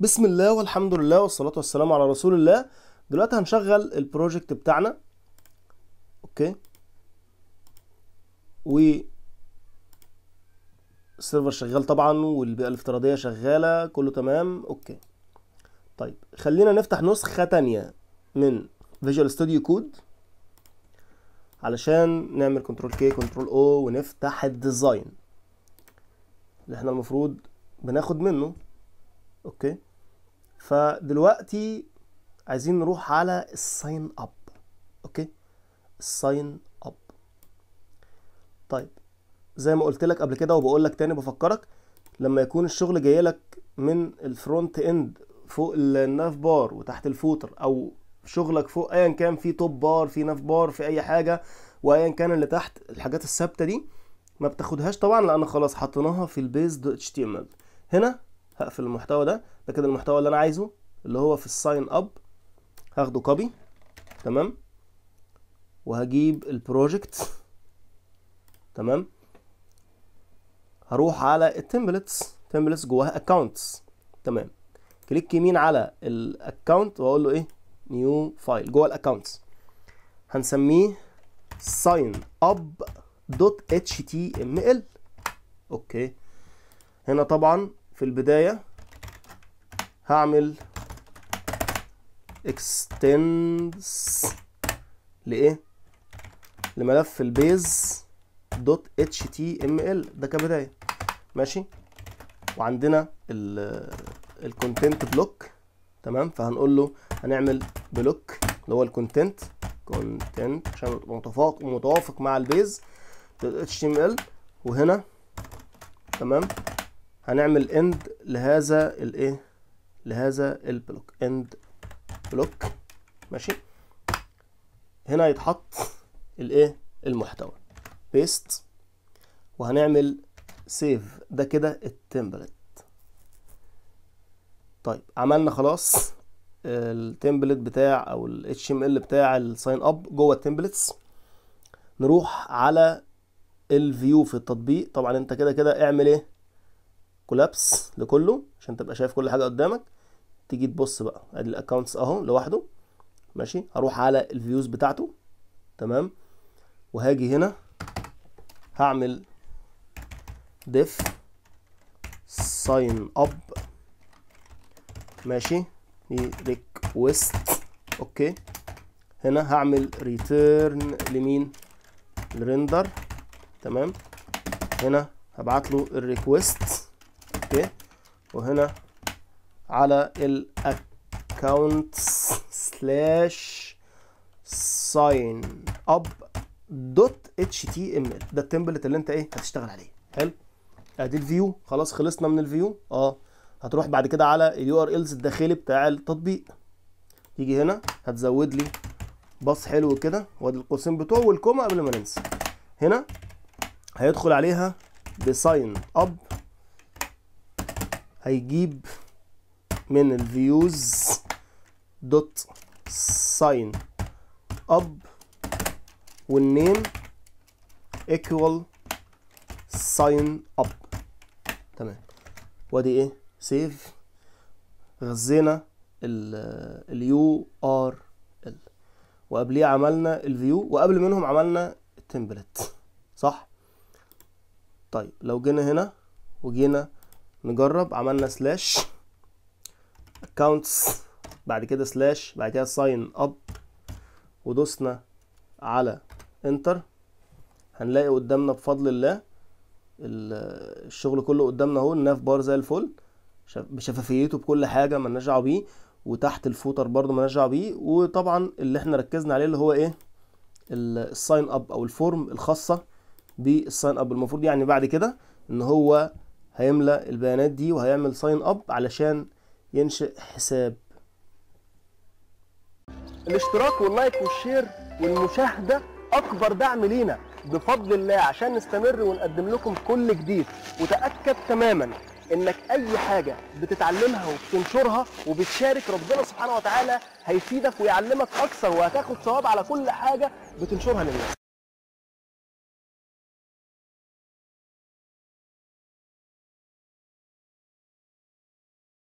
بسم الله والحمد لله والصلاة والسلام على رسول الله دلوقتي هنشغل البروجكت بتاعنا اوكي و السيرفر شغال طبعا والبيئة الافتراضية شغالة كله تمام اوكي طيب خلينا نفتح نسخة تانية من فيجوال ستوديو كود علشان نعمل كنترول كي كنترول او ونفتح الديزاين اللي احنا المفروض بناخد منه اوكي فدلوقتي عايزين نروح على الساين اب اوكي الساين اب طيب زي ما قلت لك قبل كده وبقول لك تاني بفكرك لما يكون الشغل جاي لك من الفرونت اند فوق الناف بار وتحت الفوتر او شغلك فوق ايا كان في توب بار في ناف بار في اي حاجه وايا كان اللي تحت الحاجات الثابته دي ما بتاخدهاش طبعا لان خلاص حطيناها في البيز دوت اتش تي ام ال هنا هقفل المحتوى ده ده كده المحتوى اللي انا عايزه اللي هو في الساين اب هاخده كوبي تمام وهجيب البروجكت تمام هروح على التمبلتس تمبلتس جواها اكونتس تمام كليك يمين على الاكونت واقول له ايه نيو فايل جوه الاكونتس هنسميه ساين اب دوت ال اوكي هنا طبعا في البداية هعمل extends لإيه؟ لملف البيز دوت اتش تي ام ال ده كبداية ماشي وعندنا الكونتنت بلوك تمام فهنقول له هنعمل بلوك اللي هو الكونتنت كونتنت عشان متفق متوافق مع البيز دوت اتش تي ام ال وهنا تمام هنعمل اند لهذا الايه لهذا البلوك اند بلوك ماشي هنا يتحط الايه المحتوى بيست وهنعمل سيف ده كده التمبلت طيب عملنا خلاص التمبلت بتاع او ال HTML بتاع الساين اب جوه التمبلتس نروح على الفيو في التطبيق طبعا انت كده كده اعمل ايه كولابس لكله عشان تبقى شايف كل حاجه قدامك تيجي تبص بقى ادي الاكونتس اهو لوحده ماشي هروح على الفيوز بتاعته تمام وهاجي هنا هعمل ديف ساين اب ماشي ريكويست اوكي هنا هعمل ريتيرن لمين الريندر تمام هنا هبعت له الريكويست اوكي وهنا على الاكونت سلاش ساين اب دوت اتش تي ام ال ده التمبلت اللي انت ايه هتشتغل عليه حلو ادي الفيو خلاص خلصنا من الفيو اه هتروح بعد كده على اليو ار الز الداخلي بتاع التطبيق يجي هنا هتزود لي باص حلو كده وادي القوسين بتوعه والكوما قبل ما ننسى هنا هيدخل عليها بساين اب هيجيب من الفيوز دوت ساين اب والنيم ايكوال ساين اب تمام وادي ايه سيف غذينا اليو ار ال وقبليه عملنا الفيو وقبل منهم عملنا التمبلت صح طيب لو جينا هنا وجينا نجرب عملنا سلاش accounts بعد كده سلاش بعد كده ساين اب ودوسنا على انتر هنلاقي قدامنا بفضل الله الشغل كله قدامنا اهو الناف بار زي الفل بشفافيته بكل حاجه مالناش دعوه بيه وتحت الفوتر برضو مالناش دعوه بيه وطبعا اللي احنا ركزنا عليه اللي هو ايه الساين اب او الفورم الخاصه بالساين اب المفروض يعني بعد كده ان هو هيملأ البيانات دي وهيعمل ساين اب علشان ينشئ حساب الاشتراك واللايك والشير والمشاهدة أكبر دعم لينا بفضل الله عشان نستمر ونقدم لكم كل جديد وتأكد تماما انك اي حاجة بتتعلمها وبتنشرها وبتشارك ربنا سبحانه وتعالى هيفيدك ويعلمك اكثر وهتاخد ثواب على كل حاجة بتنشرها للناس